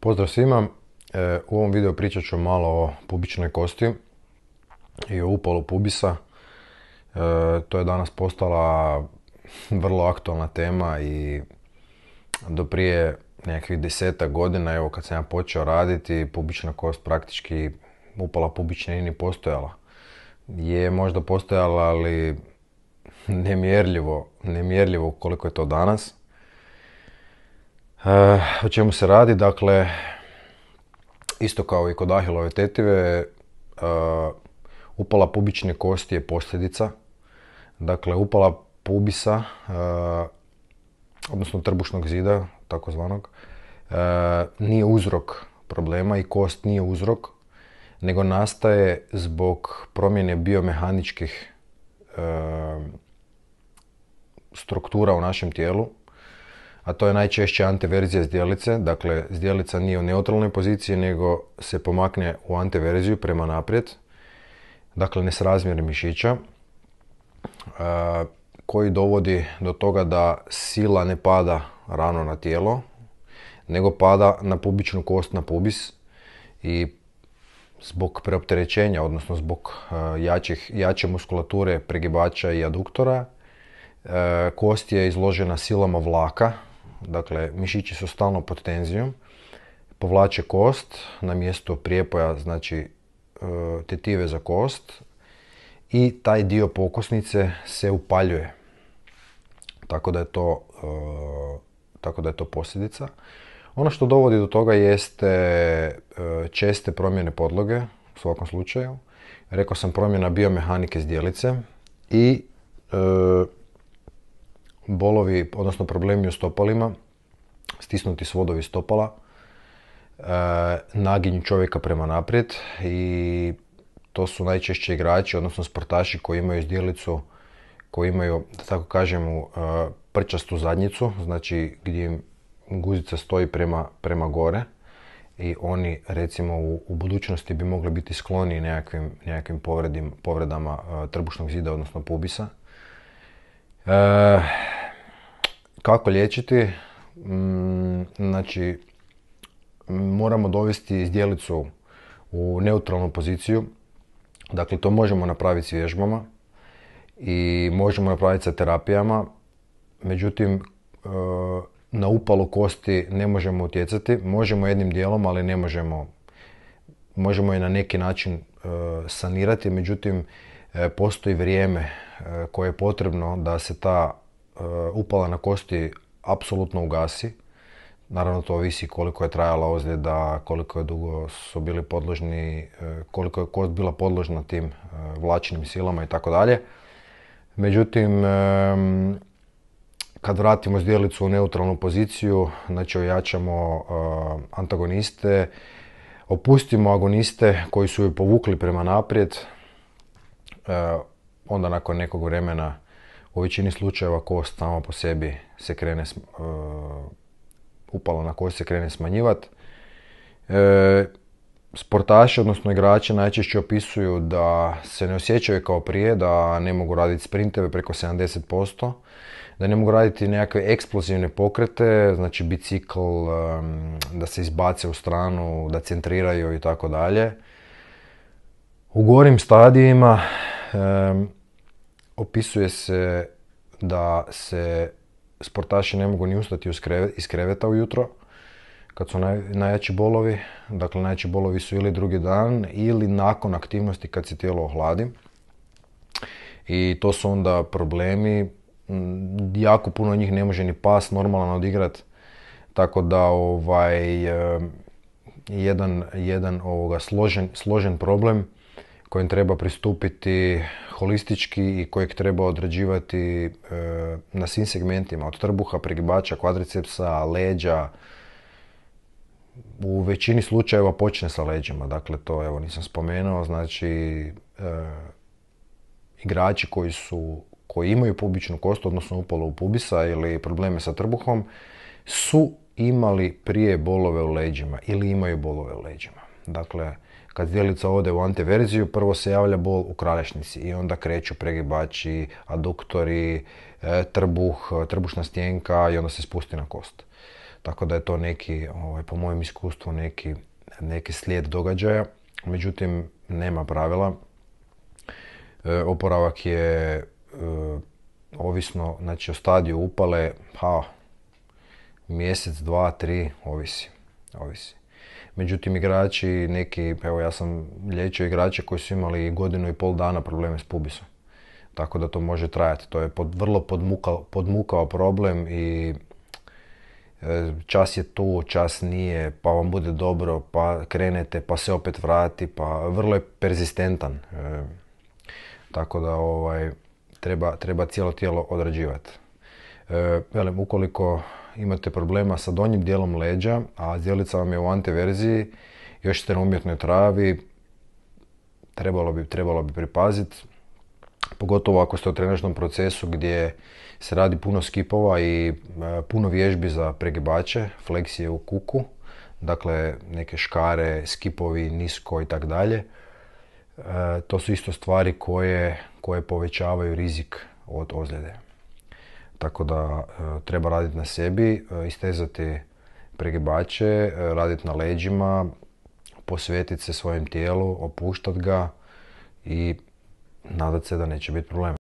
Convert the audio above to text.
Pozdrav svima, e, u ovom videu pričat ću malo o pubičnoj kosti i o upalu pubisa. E, to je danas postala vrlo aktualna tema i do prije nekakvih deseta godina, evo kad sam ja počeo raditi, pubična kost praktički upala pubična nije ni postojala. Je možda postojala, ali nemjerljivo, nemjerljivo koliko je to danas. Eh, o čemu se radi? Dakle, isto kao i kod ahilove tetive, eh, upala pubične kosti je posljedica. Dakle, upala pubisa, eh, odnosno trbušnog zida, takozvanog, nije uzrok problema i kost nije uzrok, nego nastaje zbog promjene biomehaničkih struktura u našem tijelu a to je najčešće anteverzija zdjelice, dakle zdjelica nije u neutralnoj poziciji nego se pomakne u anteverziju prema naprijed, dakle nesrazmjer mišića e, koji dovodi do toga da sila ne pada rano na tijelo, nego pada na pubičnu kost na pubis i zbog preopterećenja, odnosno zbog e, jače muskulature pregibača i aduktora, e, kost je izložena silama vlaka, Dakle, mišići su stalno pod tenzijom, povlače kost na mjesto prijepoja, znači e, tetive za kost i taj dio pokosnice se upaljuje. Tako da je to, e, tako da je to posljedica. Ono što dovodi do toga jeste e, česte promjene podloge, u svakom slučaju. Rekao sam promjena biomehanike zdjelice i bolovi, odnosno problemi u stopalima, stisnuti svodovi stopala, e, naginju čovjeka prema naprijed i to su najčešće igrači, odnosno sportaši koji imaju izdjelicu, koji imaju, da tako kažem, e, prčastu zadnjicu, znači gdje im guzica stoji prema, prema gore i oni recimo u, budućnosti bi mogli biti skloni nekakvim, povredim, povredama e, trbušnog zida, odnosno pubisa. Kako liječiti? Mm, znači, moramo dovesti izdjelicu u neutralnu poziciju. Dakle, to možemo napraviti s vježbama i možemo napraviti sa terapijama. Međutim, e, na upalu kosti ne možemo utjecati. Možemo jednim dijelom, ali ne možemo. Možemo je na neki način e, sanirati. Međutim, e, postoji vrijeme koje je potrebno da se ta Uh, upala na kosti apsolutno ugasi. Naravno to ovisi koliko je trajala ozljeda, koliko je dugo su bili podložni, uh, koliko je kost bila podložna tim uh, vlačnim silama i tako dalje. Međutim, um, kad vratimo zdjelicu u neutralnu poziciju, znači ojačamo antagoniste, opustimo agoniste koji su ju povukli prema naprijed, onda nakon nekog vremena u većini slučajeva kost sama po sebi se krene, e, upala na kost se krene smanjivati. E, sportaši, odnosno igrači, najčešće opisuju da se ne osjećaju kao prije, da ne mogu raditi sprinteve preko 70%, da ne mogu raditi nekakve eksplozivne pokrete, znači bicikl, da se izbace u stranu, da centriraju i tako dalje. U gorim stadijima opisuje se da se sportaši ne mogu ni ustati iz kreveta ujutro, kad su najjači bolovi. Dakle, najjači bolovi su ili drugi dan ili nakon aktivnosti kad se tijelo ohladi. I to su onda problemi. Mm, jako puno njih ne može ni pas normalno odigrat. Tako da ovaj, jedan, jedan ovoga složen, složen problem kojem treba pristupiti holistički i kojeg treba odrađivati e, na svim segmentima, od trbuha, pregibača, kvadricepsa, leđa, u većini slučajeva počne sa leđima, dakle to evo nisam spomenuo, znači e, igrači koji su, koji imaju pubičnu kost, odnosno upalu pubisa ili probleme sa trbuhom, su imali prije bolove u leđima ili imaju bolove u leđima. Dakle, kad zdjelica ode u antiverziju, prvo se javlja bol u kralješnici i onda kreću pregibači, aduktori, e, trbuh, trbušna stjenka i onda se spusti na kost. Tako da je to neki, ovaj, po mojem iskustvu, neki, neki slijed događaja. Međutim, nema pravila. E, oporavak je e, ovisno, znači o stadiju upale, ha mjesec, dva, tri, ovisi. ovisi. Međutim, igrači neki, evo ja sam liječio igrače koji su imali godinu i pol dana probleme s pubisom. Tako da to može trajati. To je vrlo podmukao, problem i e, čas je tu, čas nije, pa vam bude dobro, pa krenete, pa se opet vrati, pa vrlo je perzistentan. E, tako da ovaj, treba, treba cijelo tijelo odrađivati. E, velim, ukoliko imate problema sa donjim dijelom leđa, a zjelica vam je u anteverziji, još ste na umjetnoj travi, trebalo bi, trebalo bi pripaziti. Pogotovo ako ste u trenažnom procesu gdje se radi puno skipova i e, puno vježbi za pregibače, fleksije u kuku, dakle neke škare, skipovi, nisko i tako dalje. E, to su isto stvari koje, koje povećavaju rizik od ozljede. Tako da e, treba raditi na sebi, e, istezati pregibače, e, raditi na leđima, posvetiti se svojem tijelu, opuštati ga i nadati se da neće biti problema.